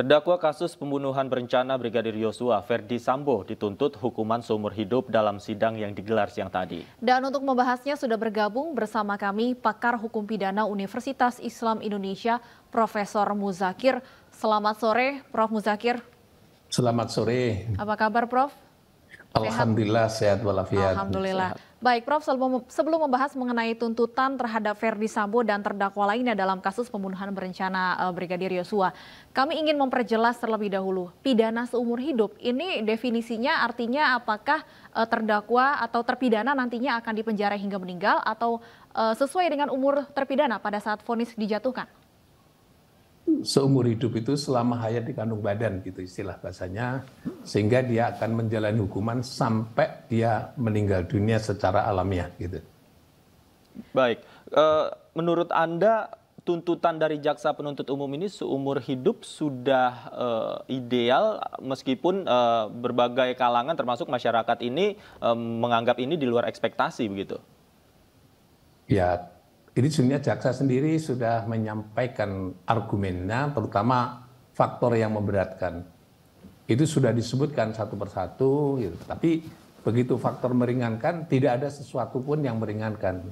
Terdakwa kasus pembunuhan berencana Brigadir Yosua, Ferdi Sambo, dituntut hukuman seumur hidup dalam sidang yang digelar siang tadi. Dan untuk membahasnya sudah bergabung bersama kami pakar hukum pidana Universitas Islam Indonesia, Profesor Muzakir. Selamat sore, Prof. Muzakir. Selamat sore. Apa kabar, Prof? Alhamdulillah sehat walafiat. Alhamdulillah. Sehat. Baik, Prof, sebelum membahas mengenai tuntutan terhadap Verdi Sambo dan terdakwa lainnya dalam kasus pembunuhan berencana e, Brigadir Yosua, kami ingin memperjelas terlebih dahulu. Pidana seumur hidup ini definisinya artinya apakah e, terdakwa atau terpidana nantinya akan dipenjara hingga meninggal atau e, sesuai dengan umur terpidana pada saat vonis dijatuhkan? seumur hidup itu selama hayat di kandung badan gitu istilah bahasanya sehingga dia akan menjalani hukuman sampai dia meninggal dunia secara alamiah gitu. Baik, e, menurut Anda tuntutan dari jaksa penuntut umum ini seumur hidup sudah e, ideal meskipun e, berbagai kalangan termasuk masyarakat ini e, menganggap ini di luar ekspektasi begitu. Ya, jadi sebenarnya jaksa sendiri sudah menyampaikan argumennya, terutama faktor yang memberatkan. Itu sudah disebutkan satu persatu, gitu. tapi begitu faktor meringankan, tidak ada sesuatu pun yang meringankan.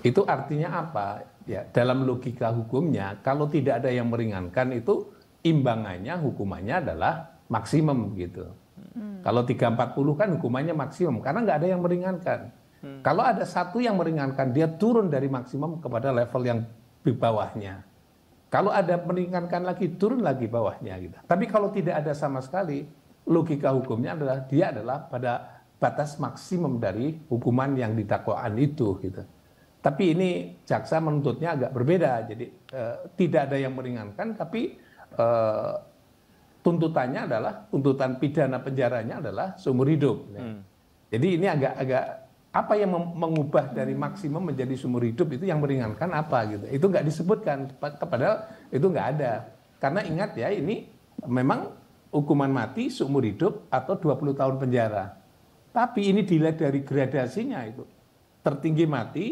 Itu artinya apa? Ya, dalam logika hukumnya, kalau tidak ada yang meringankan itu imbangannya hukumannya adalah maksimum gitu. Hmm. Kalau 340 kan hukumannya maksimum karena nggak ada yang meringankan. Hmm. Kalau ada satu yang meringankan, dia turun dari maksimum kepada level yang di bawahnya. Kalau ada meringankan lagi, turun lagi bawahnya gitu. Tapi kalau tidak ada sama sekali, logika hukumnya adalah dia adalah pada batas maksimum dari hukuman yang didakwaan itu gitu. Tapi ini jaksa menuntutnya agak berbeda. Jadi eh, tidak ada yang meringankan tapi eh, tuntutannya adalah tuntutan pidana penjaranya adalah seumur hidup. Ya. Hmm. Jadi ini agak-agak apa yang mengubah dari maksimum menjadi sumur hidup itu yang meringankan apa gitu itu nggak disebutkan padahal itu nggak ada karena ingat ya ini memang hukuman mati seumur hidup atau 20 tahun penjara tapi ini dilihat dari gradasinya itu tertinggi mati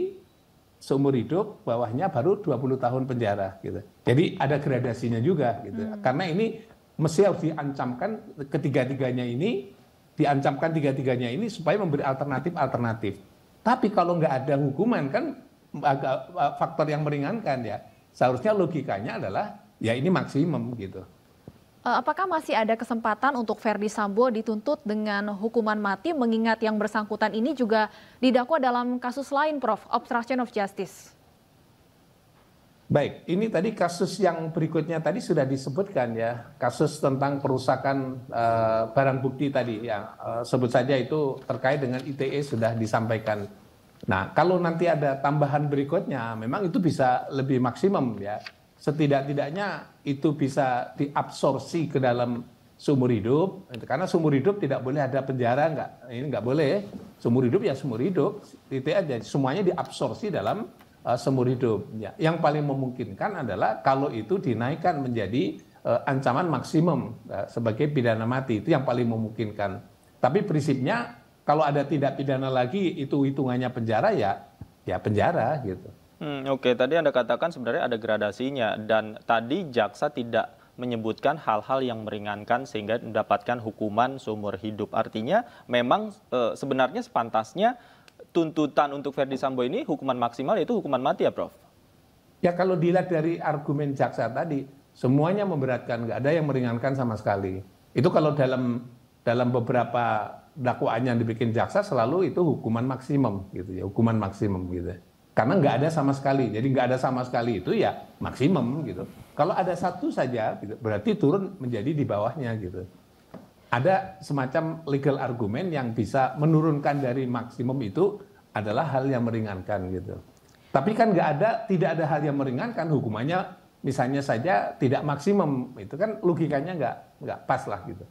seumur hidup bawahnya baru 20 tahun penjara gitu jadi ada gradasinya juga gitu hmm. karena ini mesti harus diancamkan ketiga-tiganya ini diancamkan tiga-tiganya ini supaya memberi alternatif-alternatif. Tapi kalau nggak ada hukuman kan agak eh, faktor yang meringankan ya. Seharusnya logikanya adalah ya ini maksimum gitu. Eh, apakah masih ada kesempatan untuk Verdi Sambo dituntut dengan hukuman mati mengingat yang bersangkutan ini juga didakwa dalam kasus lain Prof, obstruction of justice? Baik, ini tadi kasus yang berikutnya tadi sudah disebutkan ya, kasus tentang perusakan uh, barang bukti tadi ya, uh, sebut saja itu terkait dengan ITE sudah disampaikan. Nah, kalau nanti ada tambahan berikutnya, memang itu bisa lebih maksimum ya. Setidak-tidaknya itu bisa diabsorsi ke dalam sumur hidup, karena sumur hidup tidak boleh ada penjara enggak. ini nggak boleh. Sumur hidup ya sumur hidup, ITE aja semuanya diabsorsi dalam Eh, Semur hidup. Ya. Yang paling memungkinkan adalah kalau itu dinaikkan menjadi eh, ancaman maksimum eh, sebagai pidana mati itu yang paling memungkinkan. Tapi prinsipnya kalau ada tidak pidana lagi itu hitungannya penjara ya ya penjara gitu. Hmm, Oke, okay. tadi Anda katakan sebenarnya ada gradasinya dan tadi jaksa tidak menyebutkan hal-hal yang meringankan sehingga mendapatkan hukuman seumur hidup. Artinya memang e, sebenarnya sepantasnya tuntutan untuk Verdi Sambo ini hukuman maksimal itu hukuman mati ya Prof? Ya kalau dilihat dari argumen jaksa tadi, semuanya memberatkan, nggak ada yang meringankan sama sekali. Itu kalau dalam dalam beberapa dakwaan yang dibikin jaksa selalu itu hukuman maksimum gitu ya, hukuman maksimum gitu. Karena nggak ada sama sekali, jadi nggak ada sama sekali itu ya maksimum gitu. Kalau ada satu saja, gitu, berarti turun menjadi di bawahnya gitu ada semacam legal argumen yang bisa menurunkan dari maksimum itu adalah hal yang meringankan gitu. Tapi kan nggak ada, tidak ada hal yang meringankan hukumannya misalnya saja tidak maksimum itu kan logikanya nggak nggak pas lah gitu.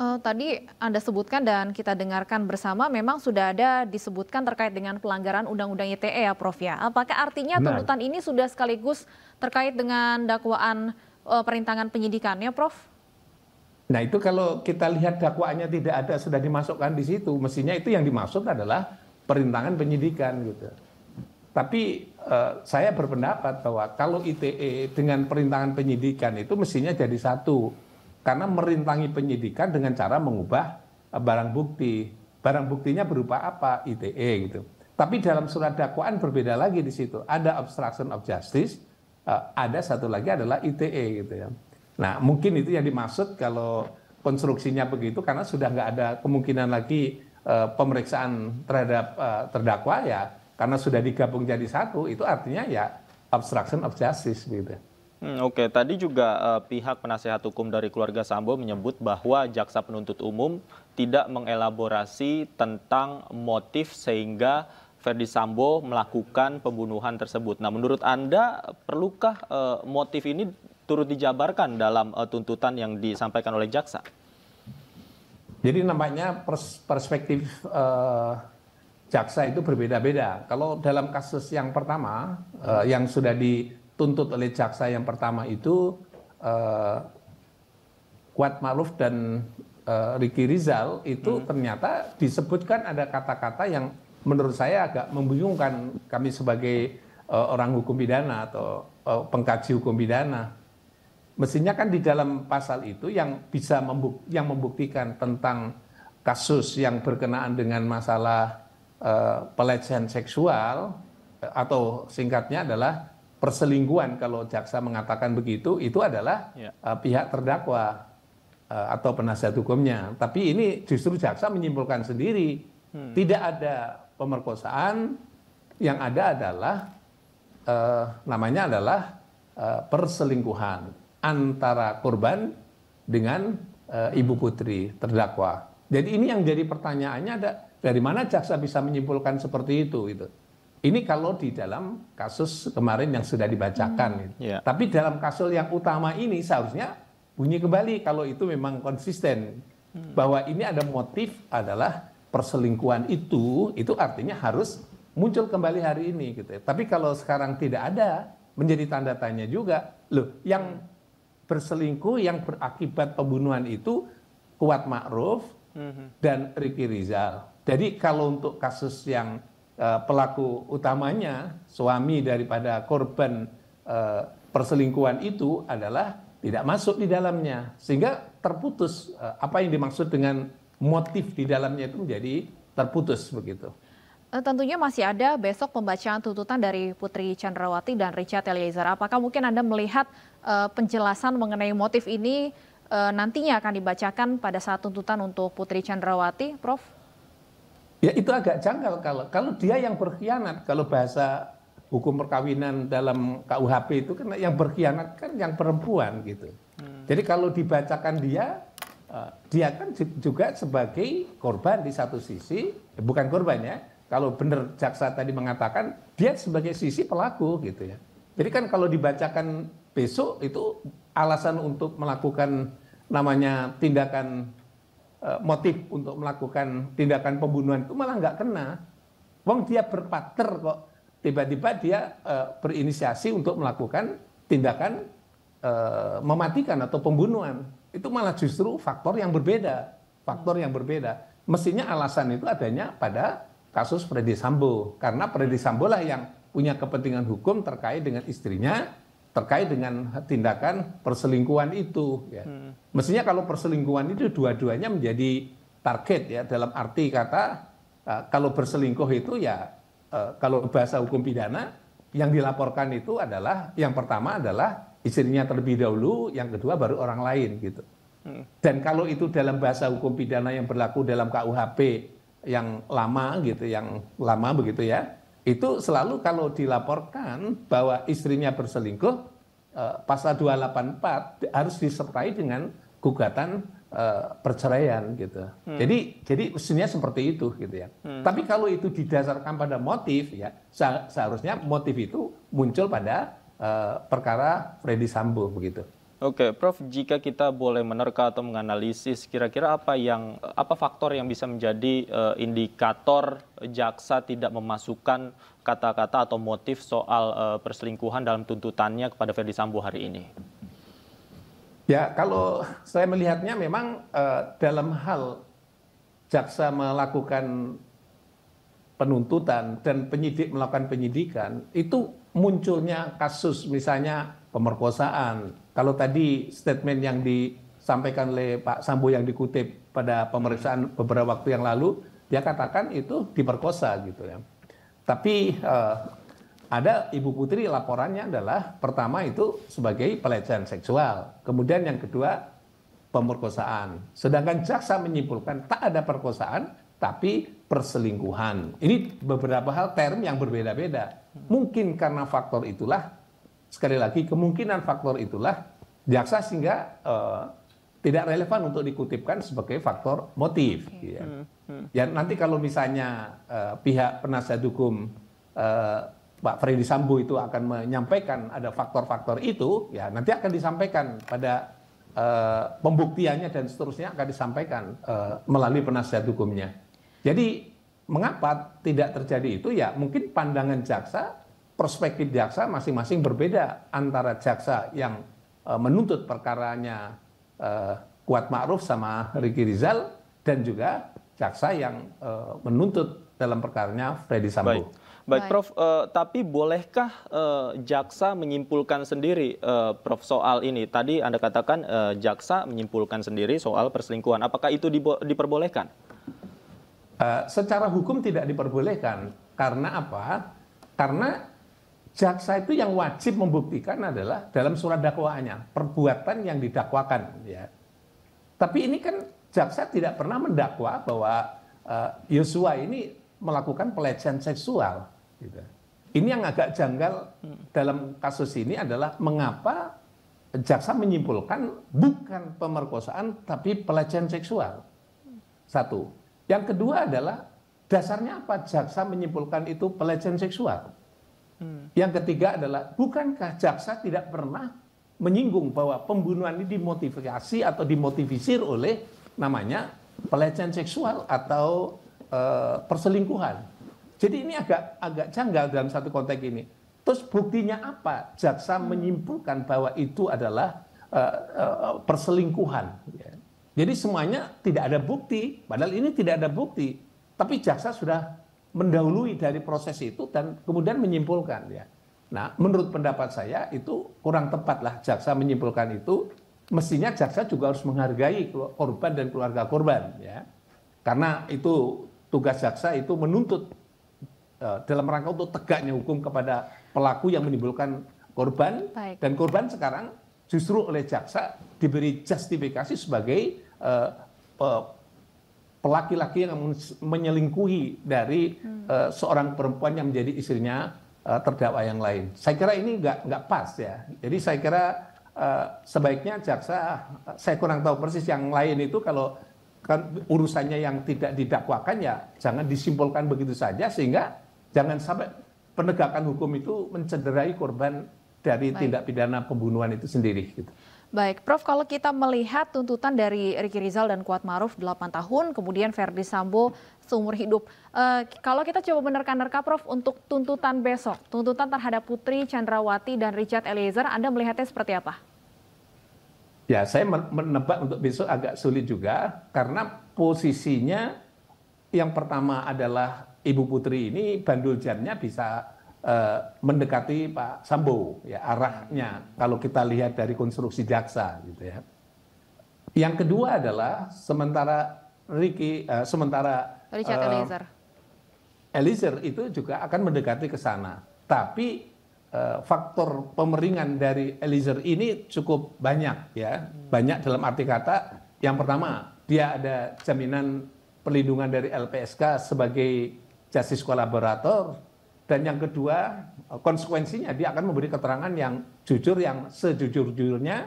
Uh, tadi Anda sebutkan dan kita dengarkan bersama memang sudah ada disebutkan terkait dengan pelanggaran Undang-Undang ITE ya Prof ya. Apakah artinya tuntutan ini sudah sekaligus terkait dengan dakwaan uh, perintangan penyidikannya Prof? Nah itu kalau kita lihat dakwaannya tidak ada sudah dimasukkan di situ, mestinya itu yang dimaksud adalah perintangan penyidikan gitu. Tapi eh, saya berpendapat bahwa kalau ITE dengan perintangan penyidikan itu mestinya jadi satu karena merintangi penyidikan dengan cara mengubah eh, barang bukti. Barang buktinya berupa apa ITE gitu. Tapi dalam surat dakwaan berbeda lagi di situ. Ada obstruction of justice, eh, ada satu lagi adalah ITE gitu ya. Nah, mungkin itu yang dimaksud kalau konstruksinya begitu karena sudah nggak ada kemungkinan lagi e, pemeriksaan terhadap e, terdakwa ya karena sudah digabung jadi satu itu artinya ya obstruction of justice gitu. Hmm, Oke, okay. tadi juga uh, pihak penasehat hukum dari keluarga Sambo menyebut bahwa jaksa penuntut umum tidak mengelaborasi tentang motif sehingga Verdi Sambo melakukan pembunuhan tersebut. Nah, menurut Anda perlukah uh, motif ini turut dijabarkan dalam uh, tuntutan yang disampaikan oleh jaksa? Jadi nampaknya perspektif uh, jaksa itu berbeda-beda. Kalau dalam kasus yang pertama uh, yang sudah dituntut oleh jaksa yang pertama itu uh, Kuat Maruf dan uh, Riki Rizal itu hmm. ternyata disebutkan ada kata-kata yang menurut saya agak membingungkan kami sebagai uh, orang hukum pidana atau uh, pengkaji hukum pidana mestinya kan di dalam pasal itu yang bisa membuk yang membuktikan tentang kasus yang berkenaan dengan masalah uh, pelecehan seksual eh, atau singkatnya adalah perselingkuhan kalau jaksa mengatakan begitu itu adalah ya. uh, pihak terdakwa uh, atau penasihat hukumnya tapi ini justru jaksa menyimpulkan sendiri hmm. tidak ada pemerkosaan yang ada adalah uh, namanya adalah uh, perselingkuhan antara korban dengan e, ibu putri terdakwa. Jadi ini yang jadi pertanyaannya ada dari mana jaksa bisa menyimpulkan seperti itu gitu. Ini kalau di dalam kasus kemarin yang sudah dibacakan. Hmm. Gitu. Yeah. Tapi dalam kasus yang utama ini seharusnya bunyi kembali kalau itu memang konsisten hmm. bahwa ini ada motif adalah perselingkuhan itu itu artinya harus muncul kembali hari ini gitu. Tapi kalau sekarang tidak ada menjadi tanda tanya juga. Loh, yang berselingkuh yang berakibat pembunuhan itu Kuat mm hmm. dan Riki Rizal. Jadi kalau untuk kasus yang uh, pelaku utamanya suami daripada korban uh, perselingkuhan itu adalah tidak masuk di dalamnya sehingga terputus uh, apa yang dimaksud dengan motif di dalamnya itu menjadi terputus begitu. Eh, tentunya masih ada besok pembacaan tuntutan dari Putri Chandrawati dan Richard Eliezer. Apakah mungkin Anda melihat uh, penjelasan mengenai motif ini uh, nantinya akan dibacakan pada saat tuntutan untuk Putri Chandrawati, Prof? Ya itu agak janggal kalau kalau dia yang berkhianat kalau bahasa hukum perkawinan dalam KUHP itu kan yang berkhianat kan yang perempuan gitu. Hmm. Jadi kalau dibacakan dia dia kan juga sebagai korban di satu sisi, bukan korban ya, kalau benar jaksa tadi mengatakan dia sebagai sisi pelaku gitu ya. Jadi kan kalau dibacakan besok itu alasan untuk melakukan namanya tindakan eh, motif untuk melakukan tindakan pembunuhan itu malah nggak kena. Wong dia berpater kok tiba-tiba dia eh, berinisiasi untuk melakukan tindakan eh, mematikan atau pembunuhan. Itu malah justru faktor yang berbeda, faktor yang berbeda. Mestinya alasan itu adanya pada kasus Freddy Sambo karena Freddy Sambo lah yang punya kepentingan hukum terkait dengan istrinya terkait dengan tindakan perselingkuhan itu ya. Hmm. Mestinya kalau perselingkuhan itu dua-duanya menjadi target ya dalam arti kata uh, kalau berselingkuh itu ya uh, kalau bahasa hukum pidana yang dilaporkan itu adalah yang pertama adalah istrinya terlebih dahulu, yang kedua baru orang lain gitu. Hmm. Dan kalau itu dalam bahasa hukum pidana yang berlaku dalam KUHP yang lama gitu, yang lama begitu ya, itu selalu kalau dilaporkan bahwa istrinya berselingkuh, eh, pasal 284 harus disertai dengan gugatan eh, perceraian gitu. Hmm. Jadi jadi mestinya seperti itu gitu ya. Hmm. Tapi kalau itu didasarkan pada motif ya seharusnya motif itu muncul pada eh, perkara Freddy Sambo begitu. Oke, Prof, jika kita boleh menerka atau menganalisis kira-kira apa yang apa faktor yang bisa menjadi uh, indikator jaksa tidak memasukkan kata-kata atau motif soal uh, perselingkuhan dalam tuntutannya kepada Ferdi Sambo hari ini? Ya, kalau saya melihatnya memang uh, dalam hal jaksa melakukan penuntutan dan penyidik melakukan penyidikan itu munculnya kasus misalnya pemerkosaan. Kalau tadi statement yang disampaikan oleh Pak Sambo yang dikutip pada pemeriksaan beberapa waktu yang lalu, dia katakan itu diperkosa gitu ya. Tapi eh, ada Ibu Putri laporannya adalah pertama itu sebagai pelecehan seksual, kemudian yang kedua pemerkosaan. Sedangkan jaksa menyimpulkan tak ada perkosaan tapi perselingkuhan. Ini beberapa hal term yang berbeda-beda. Mungkin karena faktor itulah Sekali lagi, kemungkinan faktor itulah jaksa sehingga uh, tidak relevan untuk dikutipkan sebagai faktor motif. Okay. Ya. Hmm, hmm. ya nanti kalau misalnya uh, pihak penasihat hukum uh, Pak Freddy Sambo itu akan menyampaikan ada faktor-faktor itu, ya nanti akan disampaikan pada uh, pembuktiannya dan seterusnya akan disampaikan uh, melalui penasihat hukumnya. Jadi mengapa tidak terjadi itu? Ya mungkin pandangan jaksa perspektif jaksa masing-masing berbeda antara jaksa yang eh, menuntut perkaranya eh, Kuat Ma'ruf sama Riki Rizal dan juga jaksa yang eh, menuntut dalam perkaranya Freddy Sambo. Baik. Baik, Prof. tapi bolehkah jaksa menyimpulkan sendiri, Prof. Soal ini tadi Anda katakan jaksa menyimpulkan sendiri soal perselingkuhan. Apakah itu diperbolehkan? secara hukum tidak diperbolehkan. Karena apa? Karena jaksa itu yang wajib membuktikan adalah dalam surat dakwaannya perbuatan yang didakwakan ya. Tapi ini kan jaksa tidak pernah mendakwa bahwa eh, Yosua ini melakukan pelecehan seksual gitu. Ini yang agak janggal dalam kasus ini adalah mengapa jaksa menyimpulkan bukan pemerkosaan tapi pelecehan seksual. Satu. Yang kedua adalah dasarnya apa jaksa menyimpulkan itu pelecehan seksual? Hmm. Yang ketiga adalah bukankah jaksa tidak pernah menyinggung bahwa pembunuhan ini dimotivasi atau dimotivisir oleh namanya pelecehan seksual atau e, perselingkuhan. Jadi ini agak agak janggal dalam satu konteks ini. Terus buktinya apa? Jaksa hmm. menyimpulkan bahwa itu adalah e, e, perselingkuhan. Jadi semuanya tidak ada bukti, padahal ini tidak ada bukti. Tapi jaksa sudah mendahului dari proses itu dan kemudian menyimpulkan ya. Nah, menurut pendapat saya itu kurang tepat lah jaksa menyimpulkan itu. Mestinya jaksa juga harus menghargai korban dan keluarga korban ya. Karena itu tugas jaksa itu menuntut eh, dalam rangka untuk tegaknya hukum kepada pelaku yang menimbulkan korban Baik. dan korban sekarang justru oleh jaksa diberi justifikasi sebagai uh, uh, laki-laki yang menyelingkuhi dari hmm. uh, seorang perempuan yang menjadi istrinya uh, terdakwa yang lain. Saya kira ini nggak nggak pas ya. Jadi saya kira uh, sebaiknya jaksa, saya kurang tahu persis yang lain itu kalau kan urusannya yang tidak didakwakan ya jangan disimpulkan begitu saja sehingga jangan sampai penegakan hukum itu mencederai korban dari Baik. tindak pidana pembunuhan itu sendiri. Gitu. Baik, Prof, kalau kita melihat tuntutan dari Riki Rizal dan Kuat Maruf 8 tahun, kemudian Verdi Sambo seumur hidup. Uh, kalau kita coba menerka-nerka, Prof, untuk tuntutan besok, tuntutan terhadap Putri Chandrawati dan Richard Eliezer, Anda melihatnya seperti apa? Ya, saya menebak untuk besok agak sulit juga, karena posisinya yang pertama adalah Ibu Putri ini bandul jamnya bisa eh, mendekati Pak Sambo ya arahnya kalau kita lihat dari konstruksi jaksa gitu ya. Yang kedua adalah sementara Ricky eh, sementara Richard eh, Eliezer. Eliezer itu juga akan mendekati ke sana. Tapi eh, faktor pemeringan dari Eliezer ini cukup banyak ya. Banyak dalam arti kata yang pertama dia ada jaminan perlindungan dari LPSK sebagai justice kolaborator dan yang kedua, konsekuensinya dia akan memberi keterangan yang jujur, yang sejujur-jujurnya.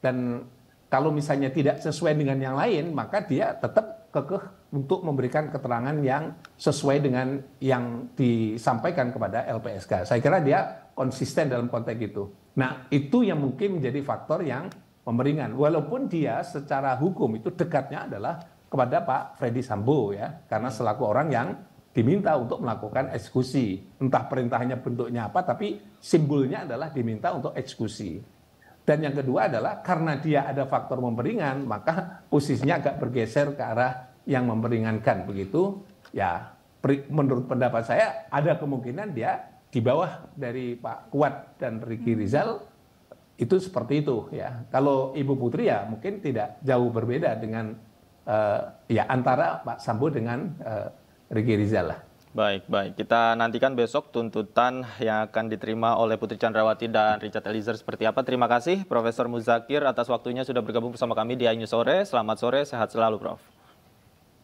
Dan kalau misalnya tidak sesuai dengan yang lain, maka dia tetap kekeh untuk memberikan keterangan yang sesuai dengan yang disampaikan kepada LPSK. Saya kira dia konsisten dalam konteks itu. Nah, itu yang mungkin menjadi faktor yang memberingan. Walaupun dia secara hukum itu dekatnya adalah kepada Pak Freddy Sambo ya, karena selaku orang yang diminta untuk melakukan eksekusi. Entah perintahnya bentuknya apa, tapi simbolnya adalah diminta untuk eksekusi. Dan yang kedua adalah karena dia ada faktor memperingan, maka posisinya agak bergeser ke arah yang memperingankan begitu. Ya, menurut pendapat saya ada kemungkinan dia di bawah dari Pak Kuat dan Riki hmm. Rizal itu seperti itu ya. Kalau Ibu Putri ya mungkin tidak jauh berbeda dengan uh, ya antara Pak Sambo dengan uh, Ricky Rizal lah. Baik, baik. Kita nantikan besok tuntutan yang akan diterima oleh Putri Chandrawati dan Richard Eliezer seperti apa. Terima kasih Profesor Muzakir atas waktunya sudah bergabung bersama kami di Ainyu Sore. Selamat sore, sehat selalu Prof.